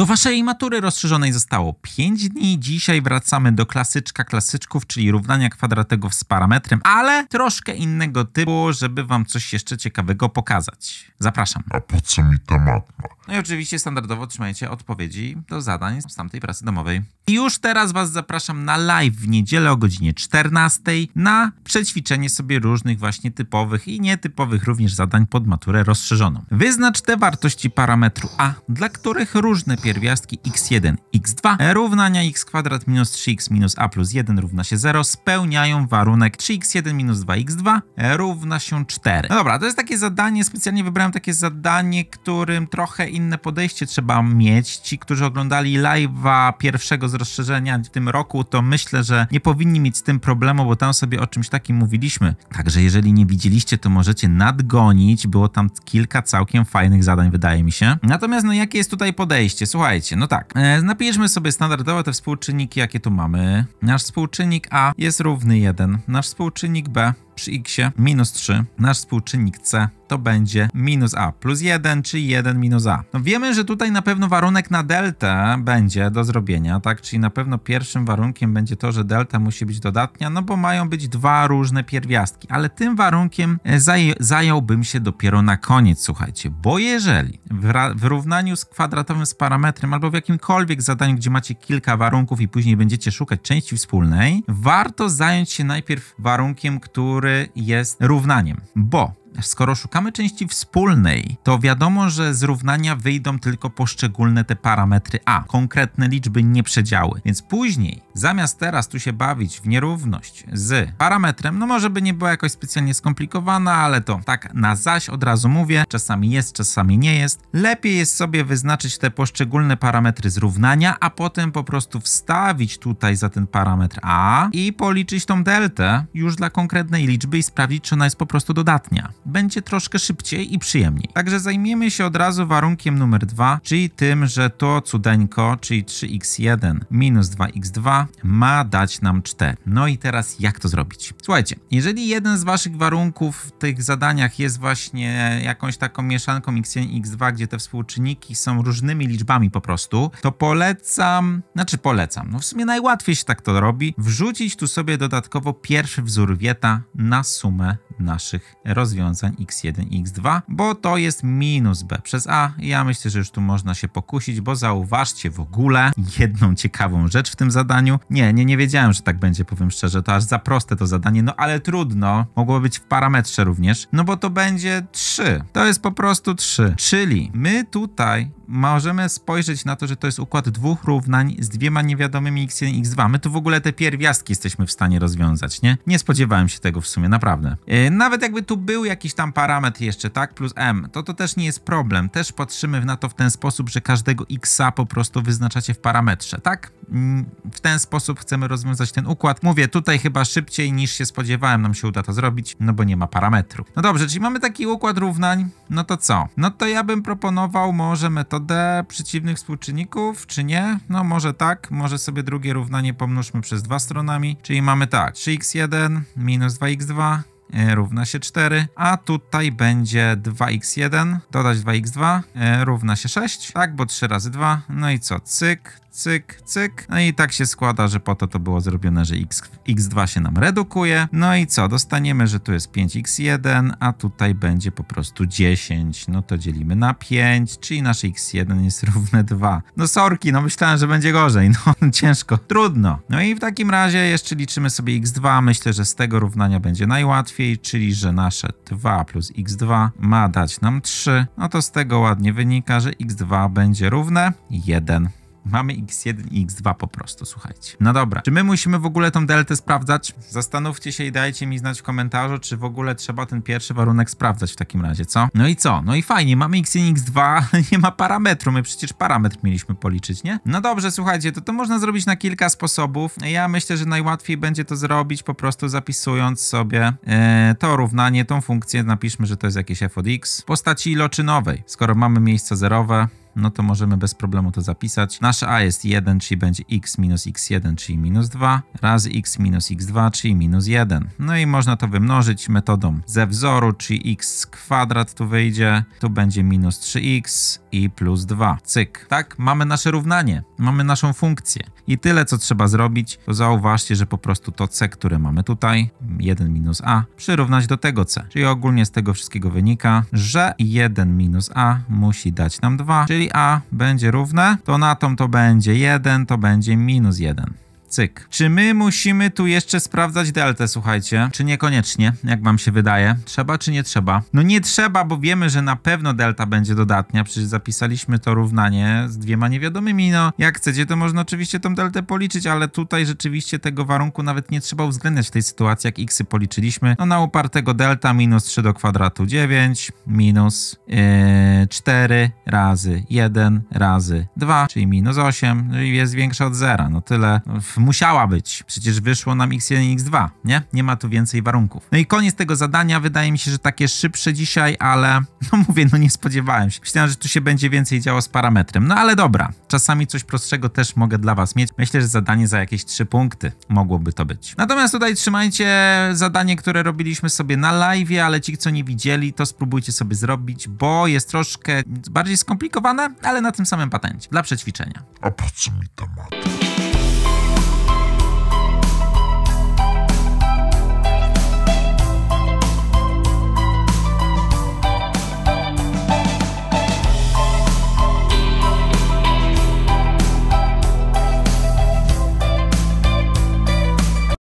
Do waszej matury rozszerzonej zostało 5 dni. Dzisiaj wracamy do klasyczka klasyczków, czyli równania kwadratów z parametrem, ale troszkę innego typu, żeby wam coś jeszcze ciekawego pokazać. Zapraszam. A po co mi ta matma? No i oczywiście standardowo otrzymajcie odpowiedzi do zadań z tamtej pracy domowej. I już teraz was zapraszam na live w niedzielę o godzinie 14 na przećwiczenie sobie różnych właśnie typowych i nietypowych również zadań pod maturę rozszerzoną. Wyznacz te wartości parametru A, dla których różne pierwsze pierwiastki x1, x2 równania x kwadrat minus 3x minus a plus 1 równa się 0 spełniają warunek 3x1 minus 2x2 równa się 4. No dobra, to jest takie zadanie, specjalnie wybrałem takie zadanie, którym trochę inne podejście trzeba mieć. Ci, którzy oglądali live'a pierwszego z rozszerzenia w tym roku, to myślę, że nie powinni mieć z tym problemu, bo tam sobie o czymś takim mówiliśmy. Także jeżeli nie widzieliście, to możecie nadgonić. Było tam kilka całkiem fajnych zadań, wydaje mi się. Natomiast no jakie jest tutaj podejście? słuchajcie, no tak. E, napiszmy sobie standardowo te współczynniki, jakie tu mamy. Nasz współczynnik A jest równy 1, nasz współczynnik B przy x minus 3, nasz współczynnik c to będzie minus a plus 1, czyli 1 minus a. No wiemy, że tutaj na pewno warunek na deltę będzie do zrobienia, tak? Czyli na pewno pierwszym warunkiem będzie to, że delta musi być dodatnia, no bo mają być dwa różne pierwiastki. Ale tym warunkiem e, zaj zająłbym się dopiero na koniec, słuchajcie. Bo jeżeli w, w równaniu z kwadratowym z parametrem albo w jakimkolwiek zadaniu, gdzie macie kilka warunków i później będziecie szukać części wspólnej, warto zająć się najpierw warunkiem, który który jest równaniem, bo skoro szukamy części wspólnej, to wiadomo, że z równania wyjdą tylko poszczególne te parametry A, konkretne liczby, nie przedziały. Więc później, zamiast teraz tu się bawić w nierówność z parametrem, no może by nie była jakoś specjalnie skomplikowana, ale to tak na zaś od razu mówię, czasami jest, czasami nie jest. Lepiej jest sobie wyznaczyć te poszczególne parametry zrównania, a potem po prostu wstawić tutaj za ten parametr A i policzyć tą deltę już dla konkretnej liczby i sprawdzić, czy ona jest po prostu dodatnia będzie troszkę szybciej i przyjemniej. Także zajmiemy się od razu warunkiem numer 2, czyli tym, że to cudeńko, czyli 3x1 minus 2x2 ma dać nam 4. No i teraz jak to zrobić? Słuchajcie, jeżeli jeden z waszych warunków w tych zadaniach jest właśnie jakąś taką mieszanką x1 i x2, gdzie te współczynniki są różnymi liczbami po prostu, to polecam, znaczy polecam, no w sumie najłatwiej się tak to robi, wrzucić tu sobie dodatkowo pierwszy wzór wieta na sumę naszych rozwiązań rozwiązań x1, x2, bo to jest minus b przez a. Ja myślę, że już tu można się pokusić, bo zauważcie w ogóle jedną ciekawą rzecz w tym zadaniu. Nie, nie, nie wiedziałem, że tak będzie, powiem szczerze, to aż za proste to zadanie, no ale trudno. Mogło być w parametrze również, no bo to będzie 3. To jest po prostu 3. Czyli my tutaj możemy spojrzeć na to, że to jest układ dwóch równań z dwiema niewiadomymi x1 i x2. My tu w ogóle te pierwiastki jesteśmy w stanie rozwiązać, nie? Nie spodziewałem się tego w sumie, naprawdę. E, nawet jakby tu był jakiś tam parametr jeszcze, tak? Plus m, to to też nie jest problem. Też patrzymy na to w ten sposób, że każdego xa po prostu wyznaczacie w parametrze, tak? Mm, w ten sposób chcemy rozwiązać ten układ. Mówię, tutaj chyba szybciej niż się spodziewałem nam się uda to zrobić, no bo nie ma parametru. No dobrze, czyli mamy taki układ równań, no to co? No to ja bym proponował może metodę D przeciwnych współczynników, czy nie? No może tak, może sobie drugie równanie pomnóżmy przez dwa stronami, czyli mamy tak, 3x1 minus 2x2 e, równa się 4, a tutaj będzie 2x1, dodać 2x2 e, równa się 6, tak, bo 3 razy 2, no i co, cyk, cyk, cyk. No i tak się składa, że po to to było zrobione, że x, x2 się nam redukuje. No i co? Dostaniemy, że tu jest 5x1, a tutaj będzie po prostu 10. No to dzielimy na 5, czyli nasze x1 jest równe 2. No sorki, no myślałem, że będzie gorzej. No ciężko, trudno. No i w takim razie jeszcze liczymy sobie x2. Myślę, że z tego równania będzie najłatwiej, czyli że nasze 2 plus x2 ma dać nam 3. No to z tego ładnie wynika, że x2 będzie równe 1. Mamy X1 i X2 po prostu, słuchajcie. No dobra, czy my musimy w ogóle tą deltę sprawdzać? Zastanówcie się i dajcie mi znać w komentarzu, czy w ogóle trzeba ten pierwszy warunek sprawdzać w takim razie, co? No i co? No i fajnie, mamy X1 X2, nie ma parametru, my przecież parametr mieliśmy policzyć, nie? No dobrze, słuchajcie, to to można zrobić na kilka sposobów. Ja myślę, że najłatwiej będzie to zrobić po prostu zapisując sobie e, to równanie, tą funkcję, napiszmy, że to jest jakieś f od x, w postaci iloczynowej. Skoro mamy miejsce zerowe, no to możemy bez problemu to zapisać. Nasze a jest 1, czyli będzie x minus x1, czyli minus 2, razy x minus x2, czyli minus 1. No i można to wymnożyć metodą ze wzoru, czyli x kwadrat tu wyjdzie, tu będzie minus 3x i plus 2. Cyk. Tak, mamy nasze równanie, mamy naszą funkcję. I tyle, co trzeba zrobić, to zauważcie, że po prostu to c, które mamy tutaj, 1 minus a, przyrównać do tego c. Czyli ogólnie z tego wszystkiego wynika, że 1 minus a musi dać nam 2, czyli a będzie równe, to na tą to będzie 1, to będzie minus 1. Cyk. Czy my musimy tu jeszcze sprawdzać deltę, słuchajcie? Czy niekoniecznie, jak wam się wydaje? Trzeba czy nie trzeba? No nie trzeba, bo wiemy, że na pewno delta będzie dodatnia, przecież zapisaliśmy to równanie z dwiema niewiadomymi, no jak chcecie, to można oczywiście tą deltę policzyć, ale tutaj rzeczywiście tego warunku nawet nie trzeba uwzględniać w tej sytuacji, jak xy policzyliśmy. No na upartego delta minus 3 do kwadratu 9, minus yy, 4 razy 1 razy 2, czyli minus 8, czyli no jest większa od zera. No tyle w Musiała być. Przecież wyszło nam X1 i X2, nie? Nie ma tu więcej warunków. No i koniec tego zadania. Wydaje mi się, że takie szybsze dzisiaj, ale no mówię, no nie spodziewałem się. Myślałem, że tu się będzie więcej działo z parametrem. No ale dobra. Czasami coś prostszego też mogę dla was mieć. Myślę, że zadanie za jakieś 3 punkty mogłoby to być. Natomiast tutaj trzymajcie zadanie, które robiliśmy sobie na live, ale ci, co nie widzieli, to spróbujcie sobie zrobić, bo jest troszkę bardziej skomplikowane, ale na tym samym patencie. Dla przećwiczenia. A po co mi temat?